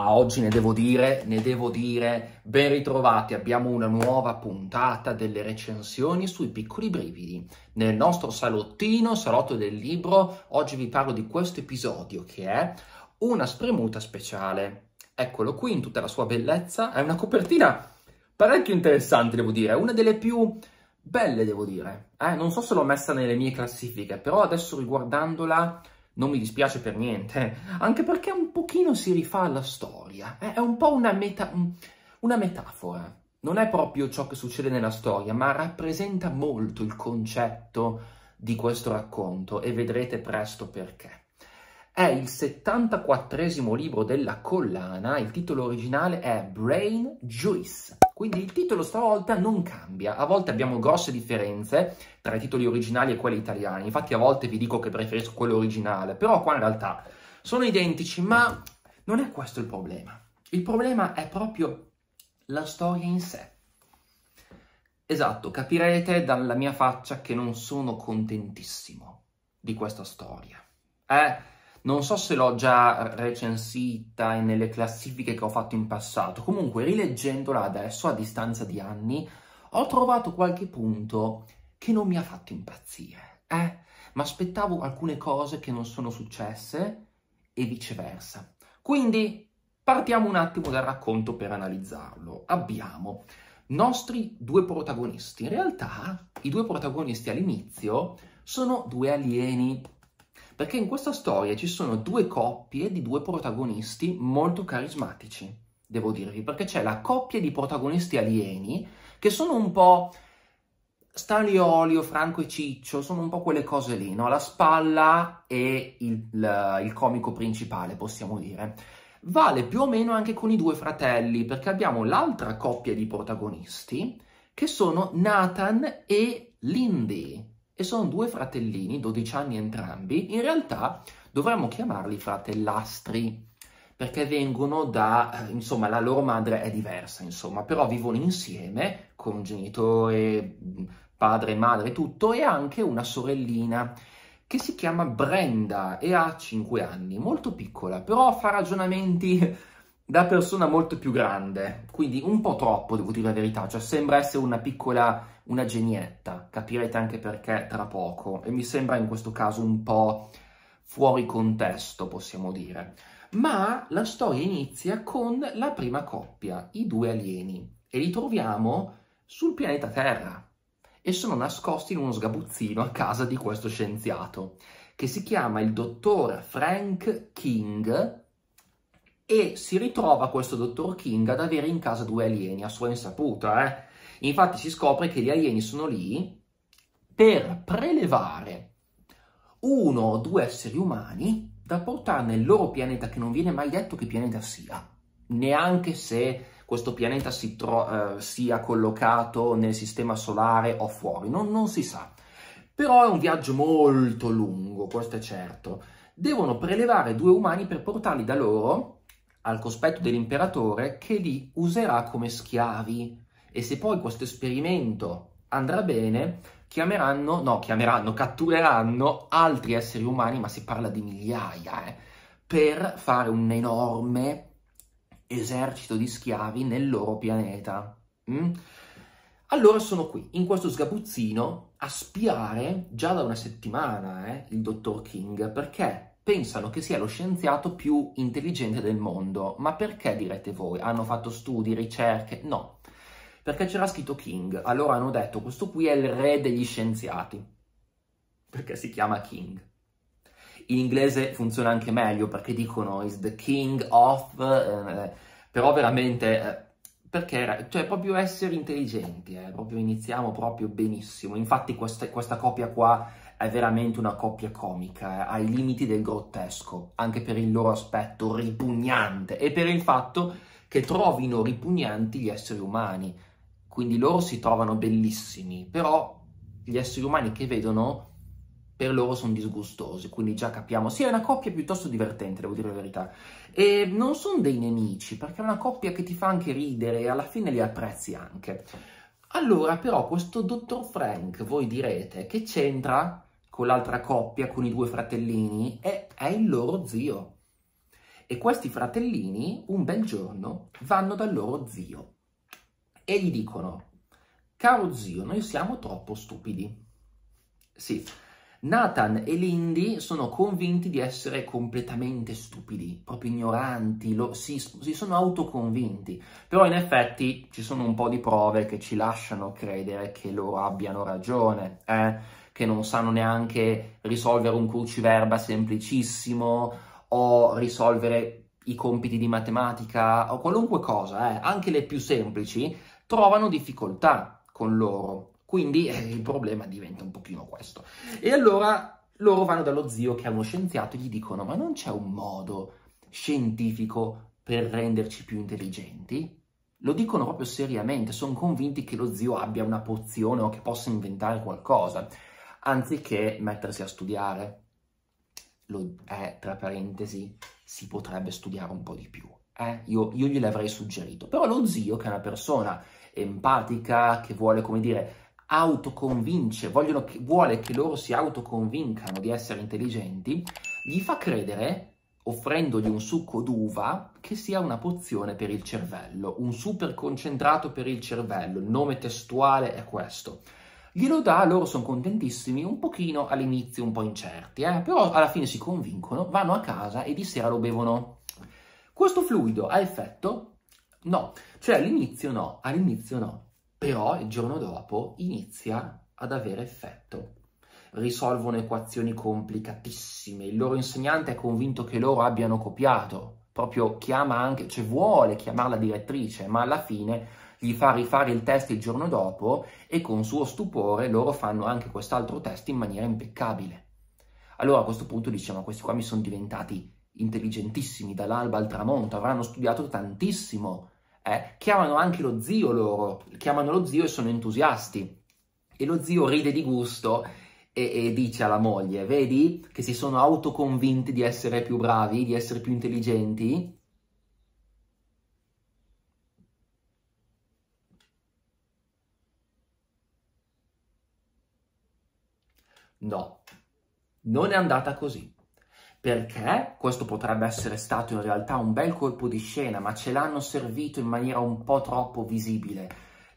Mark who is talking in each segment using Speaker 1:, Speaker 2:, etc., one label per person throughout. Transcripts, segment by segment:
Speaker 1: a oggi ne devo dire, ne devo dire, ben ritrovati, abbiamo una nuova puntata delle recensioni sui piccoli brividi. Nel nostro salottino, salotto del libro, oggi vi parlo di questo episodio che è una spremuta speciale. Eccolo qui in tutta la sua bellezza, è una copertina parecchio interessante devo dire, è una delle più belle devo dire. Eh, non so se l'ho messa nelle mie classifiche, però adesso riguardandola non mi dispiace per niente, eh. anche perché un pochino si rifà alla storia, eh, è un po' una, meta una metafora. Non è proprio ciò che succede nella storia, ma rappresenta molto il concetto di questo racconto e vedrete presto perché. È il 74 libro della collana, il titolo originale è Brain Juice. Quindi il titolo stavolta non cambia. A volte abbiamo grosse differenze tra i titoli originali e quelli italiani. Infatti a volte vi dico che preferisco quello originale, però qua in realtà sono identici, ma non è questo il problema. Il problema è proprio la storia in sé. Esatto, capirete dalla mia faccia che non sono contentissimo di questa storia. Eh non so se l'ho già eh, recensita nelle classifiche che ho fatto in passato, comunque rileggendola adesso a distanza di anni ho trovato qualche punto che non mi ha fatto impazzire, eh? Ma aspettavo alcune cose che non sono successe e viceversa. Quindi partiamo un attimo dal racconto per analizzarlo. Abbiamo nostri due protagonisti. In realtà i due protagonisti all'inizio sono due alieni perché in questa storia ci sono due coppie di due protagonisti molto carismatici, devo dirvi, perché c'è la coppia di protagonisti alieni che sono un po'... Stanley Olio, Franco e Ciccio sono un po' quelle cose lì, no? La spalla e il, il, il comico principale, possiamo dire. Vale più o meno anche con i due fratelli, perché abbiamo l'altra coppia di protagonisti, che sono Nathan e Lindy, e sono due fratellini, 12 anni entrambi, in realtà dovremmo chiamarli fratellastri perché vengono da, eh, insomma, la loro madre è diversa, insomma, però vivono insieme con genitore, mm, padre, madre, tutto, e anche una sorellina che si chiama Brenda e ha 5 anni, molto piccola, però fa ragionamenti da persona molto più grande, quindi un po' troppo, devo dire la verità, cioè sembra essere una piccola, una genietta, capirete anche perché tra poco, e mi sembra in questo caso un po' fuori contesto, possiamo dire. Ma la storia inizia con la prima coppia, i due alieni, e li troviamo sul pianeta Terra, e sono nascosti in uno sgabuzzino a casa di questo scienziato, che si chiama il dottor Frank King, e si ritrova questo dottor King ad avere in casa due alieni a sua insaputa. Eh? Infatti si scopre che gli alieni sono lì per prelevare uno o due esseri umani da portare nel loro pianeta che non viene mai detto che pianeta sia, neanche se questo pianeta si tro- eh, sia collocato nel sistema solare o fuori, non, non si sa. Però è un viaggio molto lungo, questo è certo. Devono prelevare due umani per portarli da loro al cospetto dell'imperatore che li userà come schiavi e se poi questo esperimento andrà bene, chiameranno, no, chiameranno, cattureranno altri esseri umani, ma si parla di migliaia, eh, per fare un enorme esercito di schiavi nel loro pianeta. Mm? Allora sono qui, in questo sgabuzzino, a spiare già da una settimana eh, il dottor King, perché pensano che sia lo scienziato più intelligente del mondo. Ma perché direte voi? Hanno fatto studi, ricerche? No, perché c'era scritto King. Allora hanno detto questo qui è il re degli scienziati, perché si chiama King. In inglese funziona anche meglio perché dicono is the king of, eh, eh". però veramente... Eh, perché cioè proprio essere intelligenti, eh, proprio iniziamo proprio benissimo. Infatti questa, questa copia qua è veramente una coppia comica, eh, ai limiti del grottesco, anche per il loro aspetto ripugnante e per il fatto che trovino ripugnanti gli esseri umani. Quindi loro si trovano bellissimi, però gli esseri umani che vedono per loro sono disgustosi, quindi già capiamo. Sì, è una coppia piuttosto divertente, devo dire la verità. E non sono dei nemici, perché è una coppia che ti fa anche ridere e alla fine li apprezzi anche. Allora, però, questo dottor Frank, voi direte, che c'entra con l'altra coppia, con i due fratellini, è, è il loro zio. E questi fratellini, un bel giorno, vanno dal loro zio e gli dicono, caro zio, noi siamo troppo stupidi. Sì, Nathan e Lindy sono convinti di essere completamente stupidi, proprio ignoranti, lo, si, si, sono autoconvinti, però in effetti ci sono un po' di prove che ci lasciano credere che loro abbiano ragione. Eh? che non sanno neanche risolvere un cruciverba semplicissimo o risolvere i compiti di matematica o qualunque cosa, eh, anche le più semplici, trovano difficoltà con loro. Quindi eh, il problema diventa un pochino questo. E allora loro vanno dallo zio che è uno scienziato e gli dicono ma non c'è un modo scientifico per renderci più intelligenti? Lo dicono proprio seriamente, sono convinti che lo zio abbia una pozione o che possa inventare qualcosa anziché mettersi a studiare. Lo, eh, tra parentesi, si potrebbe studiare un po' di più. Eh? Io, io gliel'avrei suggerito. Però lo zio, che è una persona empatica, che vuole, come dire, autoconvince, che, vuole che loro si autoconvincano di essere intelligenti, gli fa credere, offrendogli un succo d'uva, che sia una pozione per il cervello, un super concentrato per il cervello. Il nome testuale è questo glielo dà, loro sono contentissimi, un pochino all'inizio un po' incerti, eh? però alla fine si convincono, vanno a casa e di sera lo bevono. Questo fluido ha effetto? No, cioè all'inizio no, all'inizio no, però il giorno dopo inizia ad avere effetto. Risolvono equazioni complicatissime, il loro insegnante è convinto che loro abbiano copiato, proprio chiama anche, cioè vuole chiamarla direttrice, ma alla fine gli fa rifare il test il giorno dopo e con suo stupore loro fanno anche quest'altro test in maniera impeccabile. Allora a questo punto dice, diciamo, ma questi qua mi sono diventati intelligentissimi dall'alba al tramonto, avranno studiato tantissimo, eh? chiamano anche lo zio loro, chiamano lo zio e sono entusiasti. E lo zio ride di gusto e, e dice alla moglie, vedi che si sono autoconvinti di essere più bravi, di essere più intelligenti, No, non è andata così. Perché questo potrebbe essere stato in realtà un bel colpo di scena, ma ce l'hanno servito in maniera un po' troppo visibile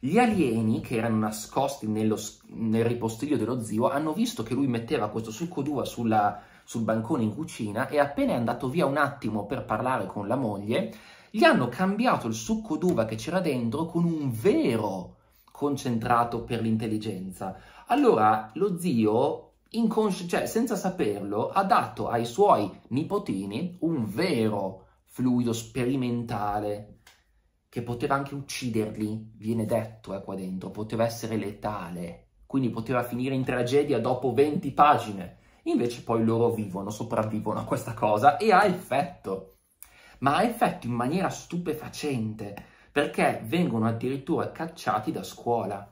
Speaker 1: gli alieni, che erano nascosti nello, nel ripostiglio dello zio, hanno visto che lui metteva questo succo d'uva sulla, sul bancone in cucina e appena è andato via un attimo per parlare con la moglie, gli hanno cambiato il succo d'uva che c'era dentro con un vero concentrato per l'intelligenza. Allora lo zio, inconsci- cioè senza saperlo, ha dato ai suoi nipotini un vero fluido sperimentale che poteva anche ucciderli, viene detto eh, qua dentro, poteva essere letale, quindi poteva finire in tragedia dopo 20 pagine. Invece poi loro vivono, sopravvivono a questa cosa e ha effetto. Ma ha effetto in maniera stupefacente, perché vengono addirittura cacciati da scuola.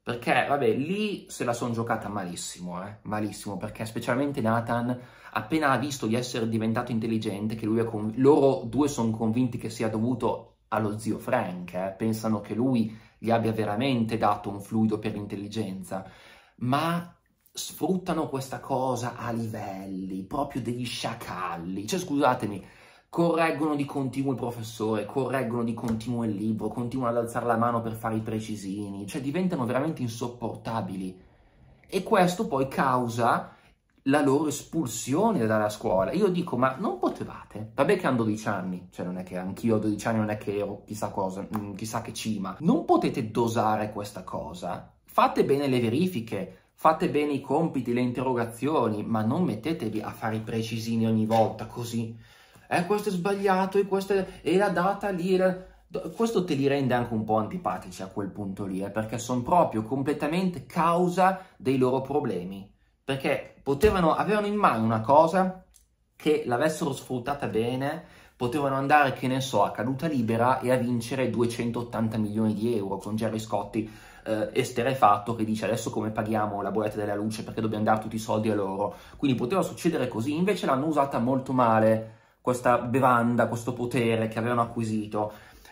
Speaker 1: Perché, vabbè, lì se la sono giocata malissimo, eh? malissimo, perché specialmente Nathan, appena ha visto di essere diventato intelligente, che lui è loro due sono convinti che sia dovuto allo zio Frank, eh? pensano che lui gli abbia veramente dato un fluido per l'intelligenza, ma sfruttano questa cosa a livelli, proprio degli sciacalli. Cioè, scusatemi, correggono di continuo il professore, correggono di continuo il libro, continuano ad alzare la mano per fare i precisini, cioè diventano veramente insopportabili. E questo poi causa la loro espulsione dalla scuola. Io dico, ma non potevate? Vabbè che hanno 12 anni, cioè non è che anch'io ho 12 anni, non è che ero chissà cosa, mm, chissà che cima. Non potete dosare questa cosa? Fate bene le verifiche, fate bene i compiti, le interrogazioni, ma non mettetevi a fare i precisini ogni volta così. Eh, questo è sbagliato, e, questa è, la data lì... La... Questo te li rende anche un po' antipatici a quel punto lì, eh, perché sono proprio completamente causa dei loro problemi perché potevano, avevano in mano una cosa che l'avessero sfruttata bene, potevano andare, che ne so, a caduta libera e a vincere 280 milioni di euro con Jerry Scotti eh, esterefatto che dice adesso come paghiamo la bolletta della luce perché dobbiamo dare tutti i soldi a loro. Quindi poteva succedere così, invece l'hanno usata molto male questa bevanda, questo potere che avevano acquisito.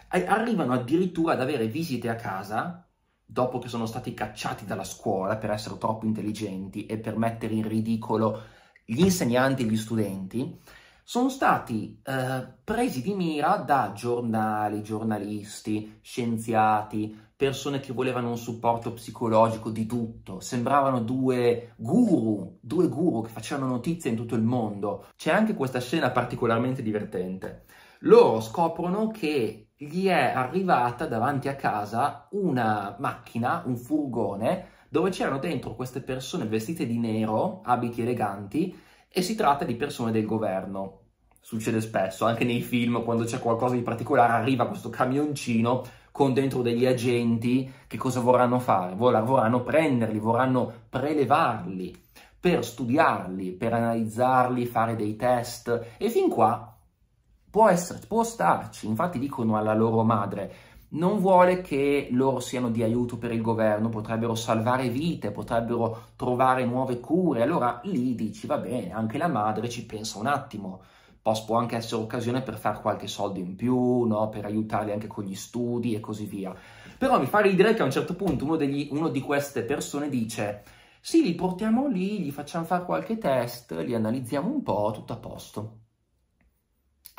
Speaker 1: Arrivano addirittura ad avere visite a casa dopo che sono stati cacciati dalla scuola per essere troppo intelligenti e per mettere in ridicolo gli insegnanti e gli studenti, sono stati eh, presi di mira da giornali, giornalisti, scienziati, persone che volevano un supporto psicologico di tutto. Sembravano due guru, due guru che facevano notizie in tutto il mondo. C'è anche questa scena particolarmente divertente. Loro scoprono che gli è arrivata davanti a casa una macchina, un furgone, dove c'erano dentro queste persone vestite di nero, abiti eleganti, e si tratta di persone del governo. Succede spesso, anche nei film, quando c'è qualcosa di particolare, arriva questo camioncino con dentro degli agenti che cosa vorranno fare? vorranno prenderli, vorranno prelevarli per studiarli, per analizzarli, fare dei test e fin qua Può, esserci, può starci, infatti dicono alla loro madre, non vuole che loro siano di aiuto per il governo, potrebbero salvare vite, potrebbero trovare nuove cure, allora lì dici va bene, anche la madre ci pensa un attimo, può anche essere occasione per fare qualche soldo in più, no? per aiutarli anche con gli studi e così via. Però mi fa ridere che a un certo punto uno, degli, uno di queste persone dice sì, li portiamo lì, gli facciamo fare qualche test, li analizziamo un po', tutto a posto.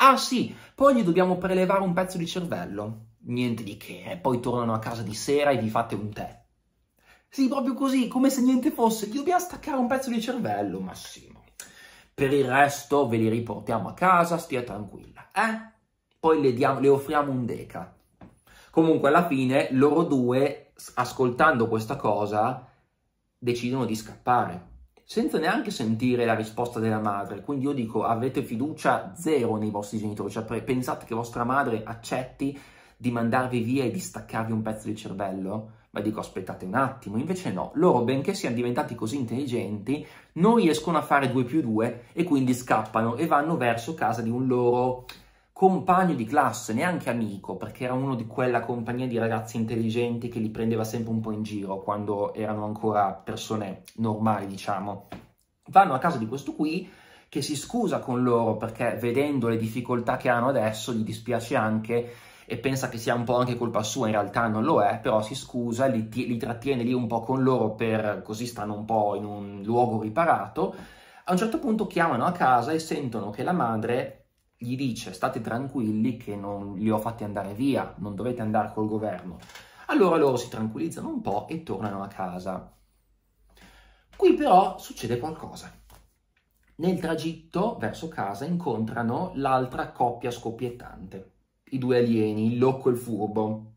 Speaker 1: Ah sì, poi gli dobbiamo prelevare un pezzo di cervello. Niente di che, eh, poi tornano a casa di sera e vi fate un tè. Sì, proprio così, come se niente fosse. Gli dobbiamo staccare un pezzo di cervello, Massimo. Per il resto ve li riportiamo a casa, stia tranquilla. Eh? Poi le, diamo, le offriamo un deca. Comunque alla fine loro due, ascoltando questa cosa, decidono di scappare senza neanche sentire la risposta della madre. Quindi io dico avete fiducia zero nei vostri genitori, cioè pensate che vostra madre accetti di mandarvi via e di staccarvi un pezzo di cervello? Ma dico aspettate un attimo, invece no, loro benché siano diventati così intelligenti, non riescono a fare 2 più 2 e quindi scappano e vanno verso casa di un loro compagno di classe, neanche amico, perché era uno di quella compagnia di ragazzi intelligenti che li prendeva sempre un po' in giro quando erano ancora persone normali, diciamo. Vanno a casa di questo qui che si scusa con loro perché vedendo le difficoltà che hanno adesso gli dispiace anche e pensa che sia un po' anche colpa sua, in realtà non lo è, però si scusa, li, li trattiene lì un po' con loro per così stanno un po' in un luogo riparato. A un certo punto chiamano a casa e sentono che la madre gli dice state tranquilli che non li ho fatti andare via, non dovete andare col governo. Allora loro si tranquillizzano un po' e tornano a casa. Qui però succede qualcosa. Nel tragitto verso casa incontrano l'altra coppia scoppiettante, i due alieni, il locco e il furbo,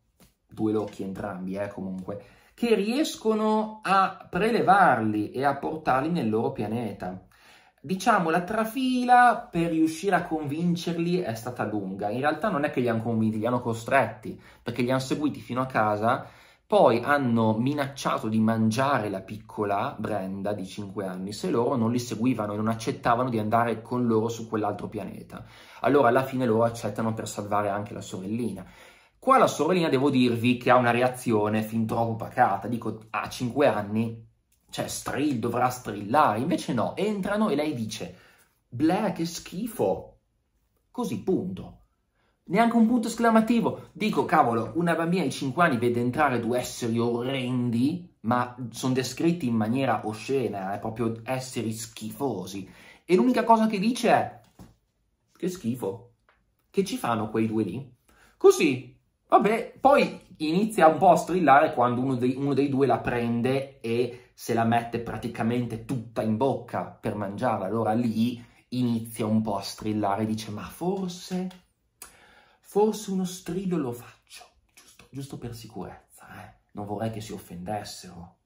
Speaker 1: due locchi entrambi eh, comunque, che riescono a prelevarli e a portarli nel loro pianeta. Diciamo la trafila per riuscire a convincerli è stata lunga. In realtà non è che li hanno convinti, li hanno costretti, perché li hanno seguiti fino a casa, poi hanno minacciato di mangiare la piccola Brenda di 5 anni se loro non li seguivano e non accettavano di andare con loro su quell'altro pianeta. Allora alla fine loro accettano per salvare anche la sorellina. Qua la sorellina devo dirvi che ha una reazione fin troppo pacata, dico a 5 anni cioè strill, dovrà strillare, invece no, entrano e lei dice Blair che schifo, così punto. Neanche un punto esclamativo. Dico, cavolo, una bambina di 5 anni vede entrare due esseri orrendi, ma sono descritti in maniera oscena, è proprio esseri schifosi. E l'unica cosa che dice è, che schifo, che ci fanno quei due lì? Così, vabbè, poi inizia un po' a strillare quando uno dei, uno dei due la prende e se la mette praticamente tutta in bocca per mangiarla, allora lì inizia un po' a strillare dice ma forse, forse uno strido lo faccio, giusto, giusto per sicurezza, eh? non vorrei che si offendessero.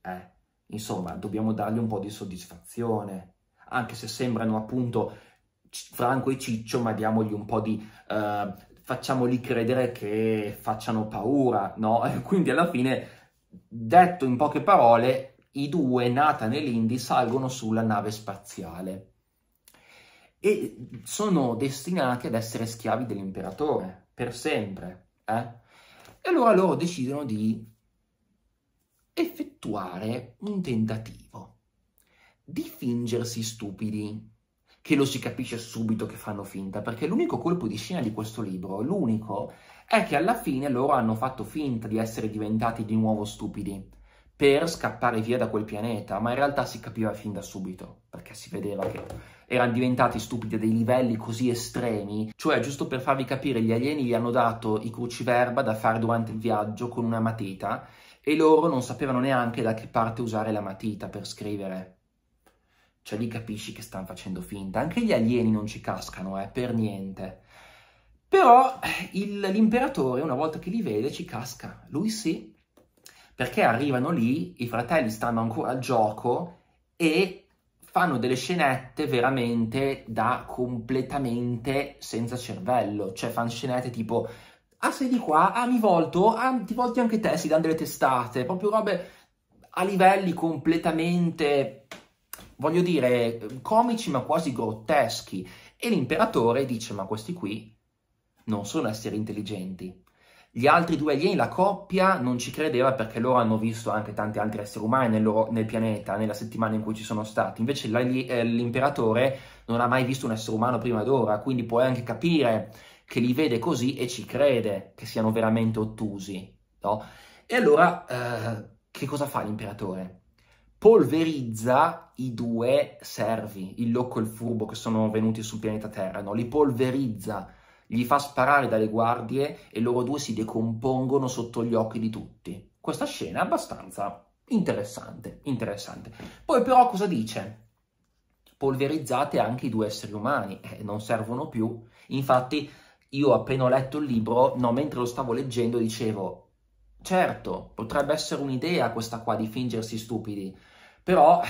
Speaker 1: Eh? Insomma, dobbiamo dargli un po' di soddisfazione, anche se sembrano appunto Franco e Ciccio, ma diamogli un po' di... Uh, eh, facciamoli credere che facciano paura, no? quindi alla fine, detto in poche parole, i due, Nathan e Lindy, salgono sulla nave spaziale e sono destinati ad essere schiavi dell'imperatore per sempre. Eh? E allora loro decidono di effettuare un tentativo di fingersi stupidi, che lo si capisce subito che fanno finta, perché l'unico colpo di scena di questo libro, l'unico, è che alla fine loro hanno fatto finta di essere diventati di nuovo stupidi per scappare via da quel pianeta, ma in realtà si capiva fin da subito, perché si vedeva che erano diventati stupidi a dei livelli così estremi, cioè giusto per farvi capire, gli alieni gli hanno dato i cruciverba da fare durante il viaggio con una matita e loro non sapevano neanche da che parte usare la matita per scrivere. Cioè lì capisci che stanno facendo finta, anche gli alieni non ci cascano, eh, per niente. Però l'imperatore, una volta che li vede, ci casca. Lui sì, perché arrivano lì, i fratelli stanno ancora al gioco e fanno delle scenette veramente da completamente senza cervello, cioè fanno scenette tipo ah sei di qua, ah mi volto, ah ti volti anche te, si danno delle testate, proprio robe a livelli completamente, voglio dire, comici ma quasi grotteschi. E l'imperatore dice ma questi qui non sono esseri intelligenti, gli altri due alieni, la coppia, non ci credeva perché loro hanno visto anche tanti altri esseri umani nel, loro, nel pianeta, nella settimana in cui ci sono stati. Invece eh, l'imperatore non ha mai visto un essere umano prima d'ora, quindi puoi anche capire che li vede così e ci crede che siano veramente ottusi. No? E allora, eh, che cosa fa l'imperatore? polverizza i due servi, il locco e il furbo che sono venuti sul pianeta Terra, no? li polverizza gli fa sparare dalle guardie e loro due si decompongono sotto gli occhi di tutti. Questa scena è abbastanza interessante, interessante. Poi però cosa dice? Polverizzate anche i due esseri umani, eh, non servono più. Infatti io appena ho letto il libro, no, mentre lo stavo leggendo dicevo, certo, potrebbe essere un'idea questa qua di fingersi stupidi, però eh,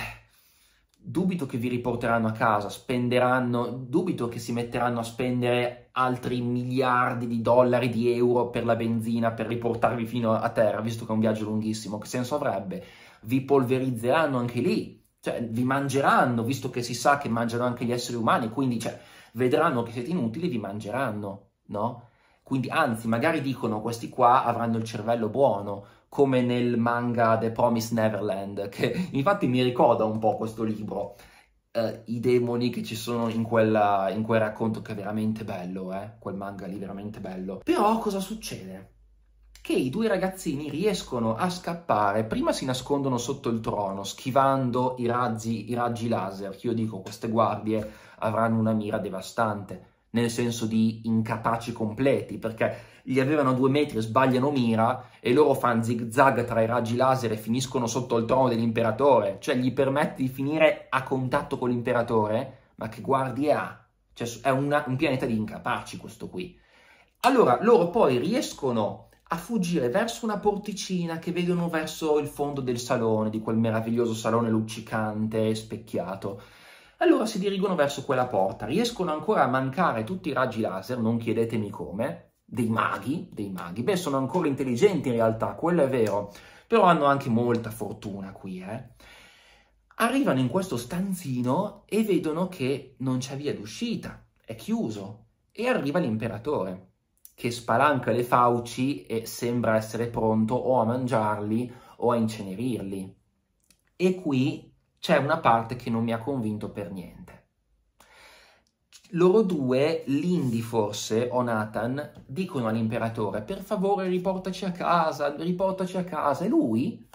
Speaker 1: dubito che vi riporteranno a casa, spenderanno, dubito che si metteranno a spendere altri miliardi di dollari, di euro per la benzina, per riportarvi fino a terra, visto che è un viaggio lunghissimo, che senso avrebbe? Vi polverizzeranno anche lì, cioè vi mangeranno, visto che si sa che mangiano anche gli esseri umani, quindi cioè, vedranno che siete inutili e vi mangeranno, no? Quindi anzi, magari dicono questi qua avranno il cervello buono, come nel manga The Promised Neverland, che infatti mi ricorda un po' questo libro, eh, i demoni che ci sono in, quella, in, quel racconto che è veramente bello, eh? quel manga lì veramente bello. Però cosa succede? Che i due ragazzini riescono a scappare, prima si nascondono sotto il trono, schivando i, razzi, i raggi laser, che io dico queste guardie avranno una mira devastante, nel senso di incapaci completi, perché gli avevano due metri, sbagliano mira e loro fanno zig zag tra i raggi laser e finiscono sotto il trono dell'imperatore, cioè gli permette di finire a contatto con l'imperatore, ma che guardie ha? Cioè, è una, un pianeta di incapaci questo qui. Allora, loro poi riescono a fuggire verso una porticina che vedono verso il fondo del salone, di quel meraviglioso salone luccicante e specchiato allora si dirigono verso quella porta, riescono ancora a mancare tutti i raggi laser, non chiedetemi come, dei maghi, dei maghi. Beh, sono ancora intelligenti in realtà, quello è vero, però hanno anche molta fortuna qui, eh. Arrivano in questo stanzino e vedono che non c'è via d'uscita, è chiuso, e arriva l'imperatore che spalanca le fauci e sembra essere pronto o a mangiarli o a incenerirli. E qui c'è una parte che non mi ha convinto per niente. Loro due, Lindy forse, o Nathan, dicono all'imperatore, per favore riportaci a casa, riportaci a casa. E lui,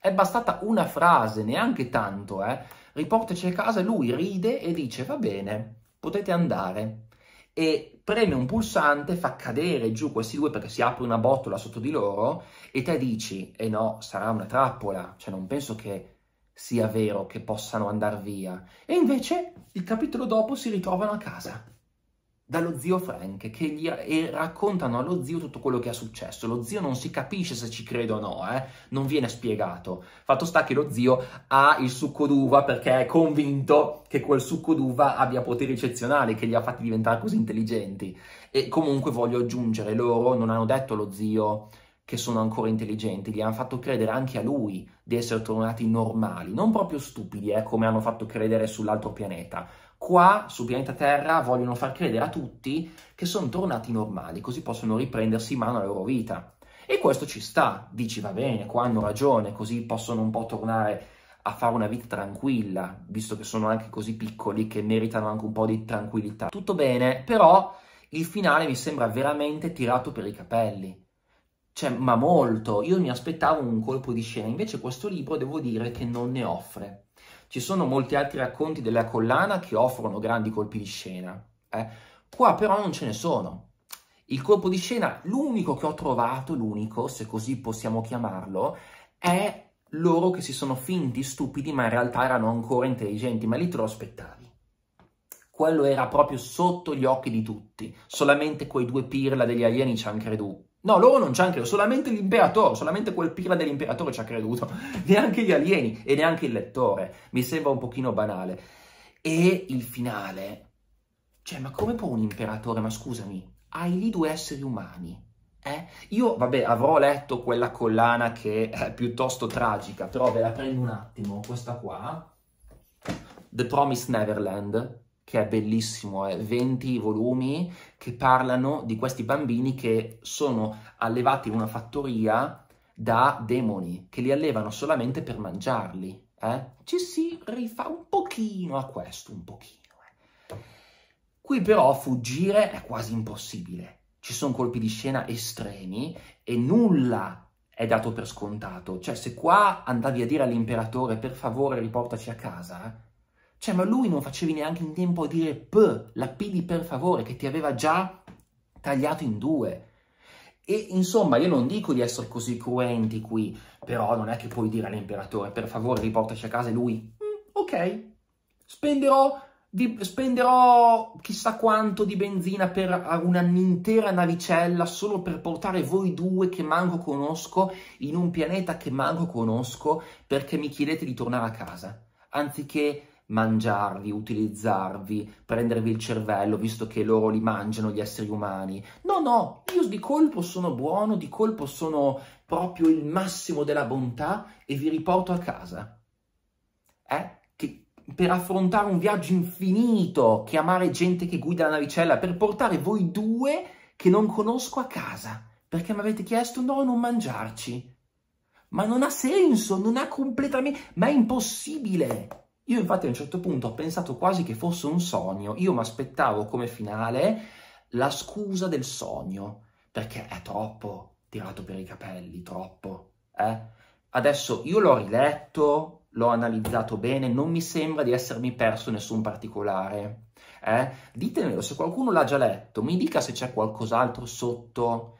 Speaker 1: è bastata una frase, neanche tanto, eh, riportaci a casa, lui ride e dice, va bene, potete andare. E preme un pulsante, fa cadere giù questi due perché si apre una botola sotto di loro e te dici, eh no, sarà una trappola, cioè non penso che sia vero che possano andare via. E invece il capitolo dopo si ritrovano a casa dallo zio Frank che gli e raccontano allo zio tutto quello che è successo. Lo zio non si capisce se ci crede o no, eh? non viene spiegato. Fatto sta che lo zio ha il succo d'uva perché è convinto che quel succo d'uva abbia poteri eccezionali che li ha fatti diventare così intelligenti. E comunque voglio aggiungere, loro non hanno detto allo zio che sono ancora intelligenti, gli hanno fatto credere anche a lui di essere tornati normali, non proprio stupidi, eh, come hanno fatto credere sull'altro pianeta. Qua, sul pianeta Terra, vogliono far credere a tutti che sono tornati normali, così possono riprendersi in mano la loro vita. E questo ci sta, dici va bene, qua hanno ragione, così possono un po' tornare a fare una vita tranquilla, visto che sono anche così piccoli che meritano anche un po' di tranquillità. Tutto bene, però il finale mi sembra veramente tirato per i capelli cioè, ma molto. Io mi aspettavo un colpo di scena, invece questo libro devo dire che non ne offre. Ci sono molti altri racconti della collana che offrono grandi colpi di scena. Eh? Qua però non ce ne sono. Il colpo di scena, l'unico che ho trovato, l'unico, se così possiamo chiamarlo, è loro che si sono finti stupidi ma in realtà erano ancora intelligenti, ma lì te lo aspettavi. Quello era proprio sotto gli occhi di tutti, solamente quei due pirla degli alieni ci hanno creduto No, loro non ci hanno creduto, solamente l'imperatore, solamente quel pirla dell'imperatore ci ha creduto, neanche gli alieni e neanche il lettore, mi sembra un pochino banale. E il finale, cioè ma come può un imperatore, ma scusami, hai lì due esseri umani, eh? Io, vabbè, avrò letto quella collana che è eh, piuttosto tragica, però ve la prendo un attimo, questa qua, The Promised Neverland, che è bellissimo, è 20 volumi che parlano di questi bambini che sono allevati in una fattoria da demoni, che li allevano solamente per mangiarli. Eh? Ci si rifà un pochino a questo, un pochino. Eh. Qui però fuggire è quasi impossibile. Ci sono colpi di scena estremi e nulla è dato per scontato. Cioè, se qua andavi a dire all'imperatore, per favore riportaci a casa, cioè, ma lui non facevi neanche in tempo a dire P, la P di per favore, che ti aveva già tagliato in due. E insomma, io non dico di essere così cruenti qui, però non è che puoi dire all'imperatore, per favore riportaci a casa e lui, mm, ok, spenderò, di, spenderò chissà quanto di benzina per un'intera navicella solo per portare voi due che manco conosco in un pianeta che manco conosco perché mi chiedete di tornare a casa, anziché mangiarvi, utilizzarvi, prendervi il cervello, visto che loro li mangiano gli esseri umani. No, no, io di colpo sono buono, di colpo sono proprio il massimo della bontà e vi riporto a casa. Eh? Che per affrontare un viaggio infinito, chiamare gente che guida la navicella, per portare voi due che non conosco a casa, perché mi avete chiesto no, non mangiarci. Ma non ha senso, non ha completamente... ma è impossibile! Io infatti a un certo punto ho pensato quasi che fosse un sogno, io mi aspettavo come finale la scusa del sogno, perché è troppo tirato per i capelli, troppo. Eh? Adesso io l'ho riletto, l'ho analizzato bene, non mi sembra di essermi perso nessun particolare. Eh? Ditemelo se qualcuno l'ha già letto, mi dica se c'è qualcos'altro sotto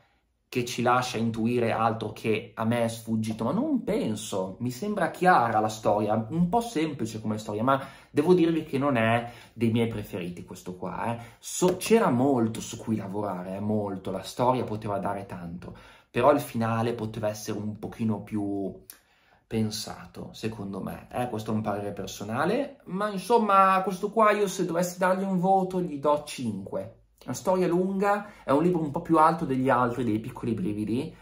Speaker 1: che ci lascia intuire altro che a me è sfuggito, ma non penso, mi sembra chiara la storia, un po' semplice come storia, ma devo dirvi che non è dei miei preferiti questo qua, eh. so, c'era molto su cui lavorare, eh, molto, la storia poteva dare tanto, però il finale poteva essere un pochino più pensato, secondo me, eh, questo è un parere personale, ma insomma questo qua io se dovessi dargli un voto gli do 5, una storia lunga, è un libro un po' più alto degli altri, dei piccoli brividi.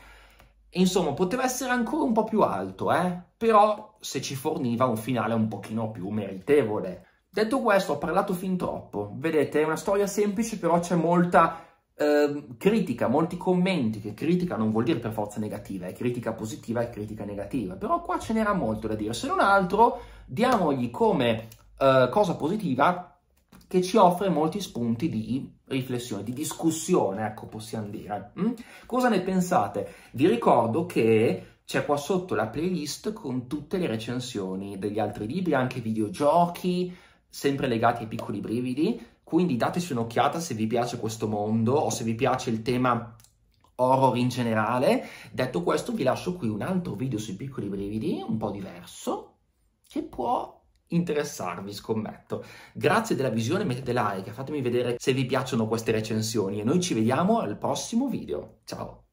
Speaker 1: Insomma, poteva essere ancora un po' più alto, eh? però se ci forniva un finale un pochino più meritevole. Detto questo, ho parlato fin troppo. Vedete, è una storia semplice, però c'è molta eh, critica, molti commenti, che critica non vuol dire per forza negativa, è critica positiva e critica negativa. Però qua ce n'era molto da dire. Se non altro, diamogli come eh, cosa positiva che ci offre molti spunti di riflessione, di discussione, ecco, possiamo dire. Mm? Cosa ne pensate? Vi ricordo che c'è qua sotto la playlist con tutte le recensioni degli altri libri, anche videogiochi, sempre legati ai piccoli brividi, quindi dateci un'occhiata se vi piace questo mondo o se vi piace il tema horror in generale. Detto questo, vi lascio qui un altro video sui piccoli brividi, un po' diverso, che può interessarvi, scommetto. Grazie della visione, mettete like, fatemi vedere se vi piacciono queste recensioni e noi ci vediamo al prossimo video. Ciao!